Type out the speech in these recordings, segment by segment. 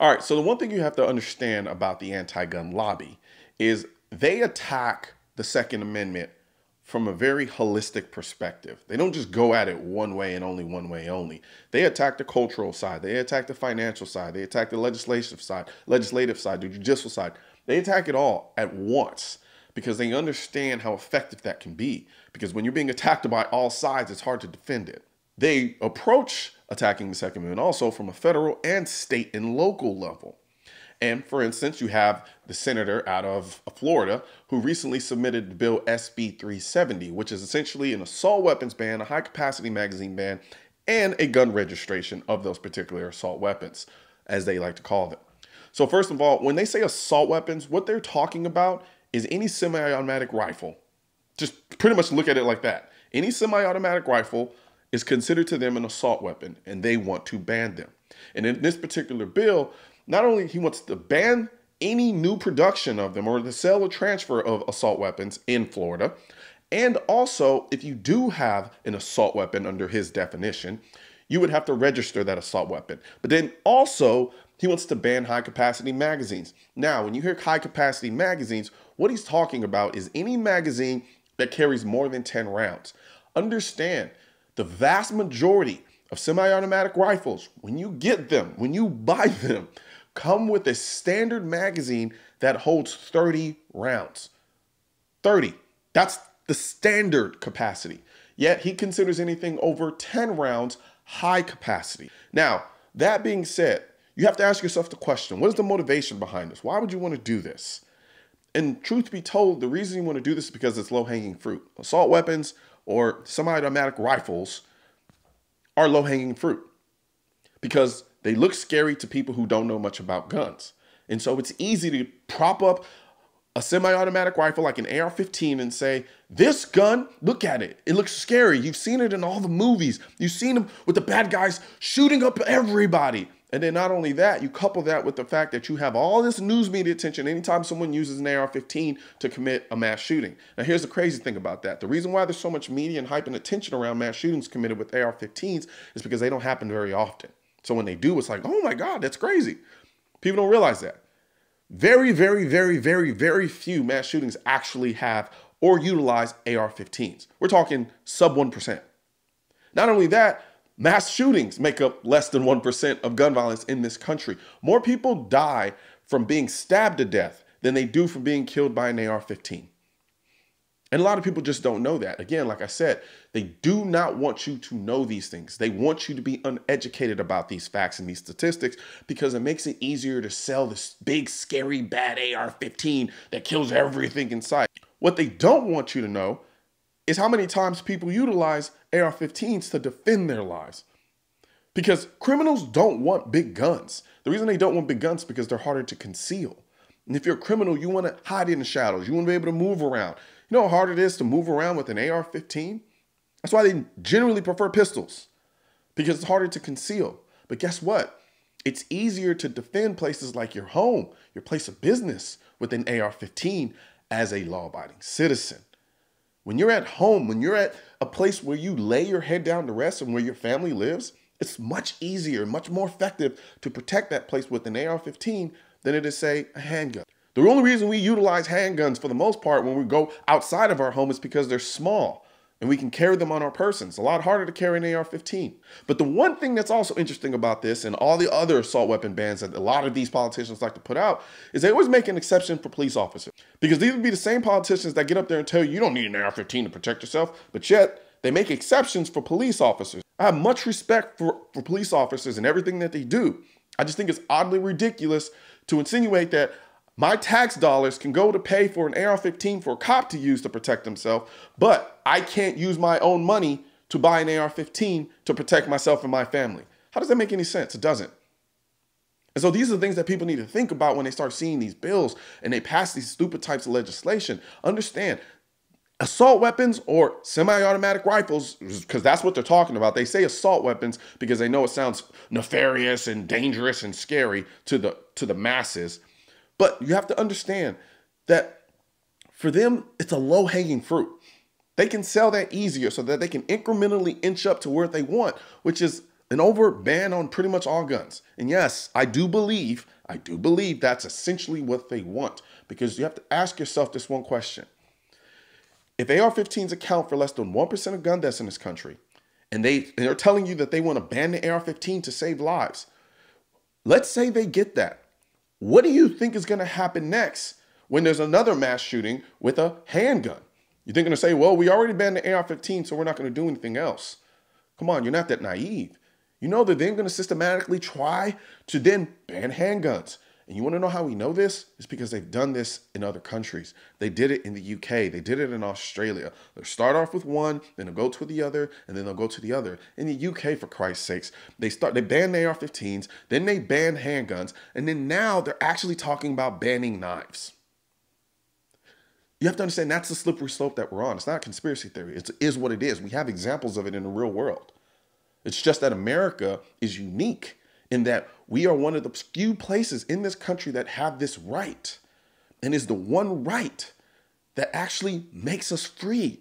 All right, so the one thing you have to understand about the anti gun lobby is they attack the Second Amendment from a very holistic perspective. They don't just go at it one way and only one way only. They attack the cultural side, they attack the financial side, they attack the legislative side, legislative side, the judicial side. They attack it all at once because they understand how effective that can be. Because when you're being attacked by all sides, it's hard to defend it. They approach attacking the second Amendment, also from a federal and state and local level. And for instance, you have the senator out of Florida who recently submitted the bill SB 370, which is essentially an assault weapons ban, a high capacity magazine ban, and a gun registration of those particular assault weapons, as they like to call them. So, first of all, when they say assault weapons, what they're talking about is any semi automatic rifle. Just pretty much look at it like that. Any semi automatic rifle is considered to them an assault weapon and they want to ban them. And in this particular bill, not only he wants to ban any new production of them or the sale or transfer of assault weapons in Florida, and also if you do have an assault weapon under his definition, you would have to register that assault weapon. But then also, he wants to ban high capacity magazines. Now, when you hear high capacity magazines, what he's talking about is any magazine that carries more than 10 rounds. Understand, the vast majority of semi automatic rifles, when you get them, when you buy them, come with a standard magazine that holds 30 rounds. 30. That's the standard capacity. Yet he considers anything over 10 rounds high capacity. Now, that being said, you have to ask yourself the question what is the motivation behind this? Why would you want to do this? And truth be told, the reason you want to do this is because it's low hanging fruit. Assault weapons, or semi-automatic rifles are low-hanging fruit because they look scary to people who don't know much about guns. And so it's easy to prop up a semi-automatic rifle like an AR-15 and say, "This gun, look at it. It looks scary. You've seen it in all the movies. You've seen them with the bad guys shooting up everybody. And then not only that, you couple that with the fact that you have all this news media attention anytime someone uses an AR-15 to commit a mass shooting. Now, here's the crazy thing about that. The reason why there's so much media and hype and attention around mass shootings committed with AR-15s is because they don't happen very often. So when they do, it's like, oh my God, that's crazy. People don't realize that. Very, very, very, very, very few mass shootings actually have or utilize AR-15s. We're talking sub 1%. Not only that, Mass shootings make up less than 1% of gun violence in this country. More people die from being stabbed to death than they do from being killed by an AR 15. And a lot of people just don't know that. Again, like I said, they do not want you to know these things. They want you to be uneducated about these facts and these statistics because it makes it easier to sell this big, scary, bad AR 15 that kills everything in sight. What they don't want you to know is how many times people utilize AR 15s to defend their lives. Because criminals don't want big guns. The reason they don't want big guns is because they're harder to conceal. And if you're a criminal, you want to hide in the shadows. You want to be able to move around. You know how hard it is to move around with an AR 15? That's why they generally prefer pistols because it's harder to conceal. But guess what? It's easier to defend places like your home, your place of business with an AR 15 as a law abiding citizen. When you're at home, when you're at a place where you lay your head down to rest and where your family lives, it's much easier, much more effective to protect that place with an AR 15 than it is, say, a handgun. The only reason we utilize handguns for the most part when we go outside of our home is because they're small and we can carry them on our persons. A lot harder to carry an AR 15. But the one thing that's also interesting about this and all the other assault weapon bans that a lot of these politicians like to put out is they always make an exception for police officers. Because these would be the same politicians that get up there and tell you you don't need an AR 15 to protect yourself, but yet they make exceptions for police officers. I have much respect for, for police officers and everything that they do. I just think it's oddly ridiculous to insinuate that my tax dollars can go to pay for an AR 15 for a cop to use to protect himself, but I can't use my own money to buy an AR 15 to protect myself and my family. How does that make any sense? It doesn't. And so these are the things that people need to think about when they start seeing these bills and they pass these stupid types of legislation. Understand, assault weapons or semi-automatic rifles, because that's what they're talking about. They say assault weapons because they know it sounds nefarious and dangerous and scary to the to the masses. But you have to understand that for them, it's a low hanging fruit. They can sell that easier so that they can incrementally inch up to where they want, which is an over ban on pretty much all guns. And yes, I do believe, I do believe that's essentially what they want because you have to ask yourself this one question. If AR-15s account for less than 1% of gun deaths in this country, and they and they're telling you that they want to ban the AR-15 to save lives, let's say they get that. What do you think is going to happen next when there's another mass shooting with a handgun? You're thinking to say, well, we already banned the AR 15, so we're not going to do anything else. Come on, you're not that naive. You know that they're going to systematically try to then ban handguns. And you want to know how we know this? It's because they've done this in other countries. They did it in the UK, they did it in Australia. They'll start off with one, then they'll go to the other, and then they'll go to the other. In the UK, for Christ's sakes, they start they banned AR-15s, then they banned handguns, and then now they're actually talking about banning knives. You have to understand that's the slippery slope that we're on. It's not conspiracy theory. It is what it is. We have examples of it in the real world. It's just that America is unique in that we are one of the few places in this country that have this right and is the one right that actually makes us free.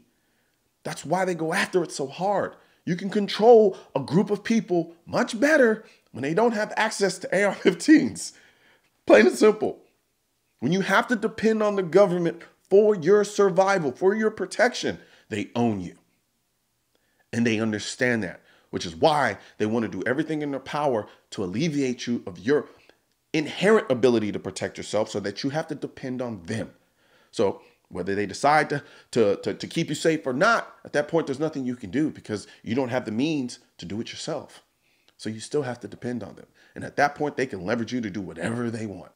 That's why they go after it so hard. You can control a group of people much better when they don't have access to AR 15s. Plain and simple. When you have to depend on the government for your survival, for your protection, they own you. And they understand that which is why they want to do everything in their power to alleviate you of your inherent ability to protect yourself so that you have to depend on them. So whether they decide to, to, to, to, keep you safe or not, at that point, there's nothing you can do because you don't have the means to do it yourself. So you still have to depend on them. And at that point, they can leverage you to do whatever they want.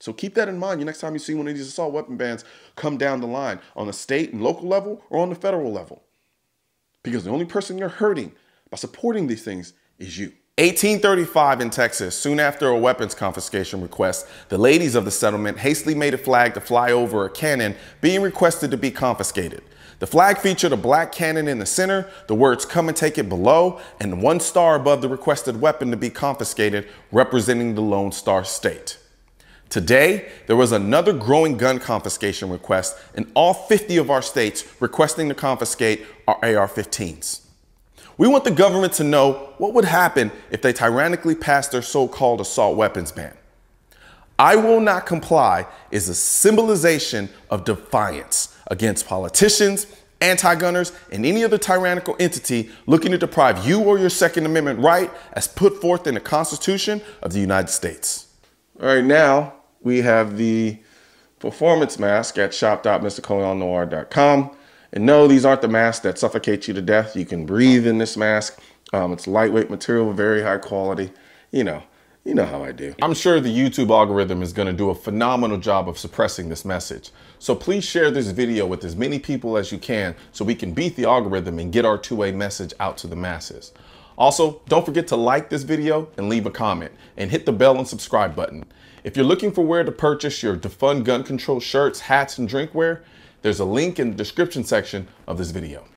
So keep that in mind the next time you see one of these assault weapon bans come down the line on the state and local level or on the federal level. Because the only person you're hurting by supporting these things is you. 1835 in Texas, soon after a weapons confiscation request, the ladies of the settlement hastily made a flag to fly over a cannon being requested to be confiscated. The flag featured a black cannon in the center, the words come and take it below, and one star above the requested weapon to be confiscated, representing the Lone Star State. Today, there was another growing gun confiscation request in all 50 of our states requesting to confiscate our AR-15s. We want the government to know what would happen if they tyrannically passed their so called assault weapons ban. I will not comply is a symbolization of defiance against politicians, anti gunners, and any other tyrannical entity looking to deprive you or your Second Amendment right as put forth in the Constitution of the United States. All right, now we have the performance mask at shop.mrcolonnoir.com. And no, these aren't the masks that suffocate you to death. You can breathe in this mask. Um, it's lightweight material, very high quality. You know, you know how I do. I'm sure the YouTube algorithm is gonna do a phenomenal job of suppressing this message. So please share this video with as many people as you can so we can beat the algorithm and get our two-way message out to the masses. Also, don't forget to like this video and leave a comment and hit the bell and subscribe button. If you're looking for where to purchase your Defund Gun Control shirts, hats, and drinkware, there's a link in the description section of this video.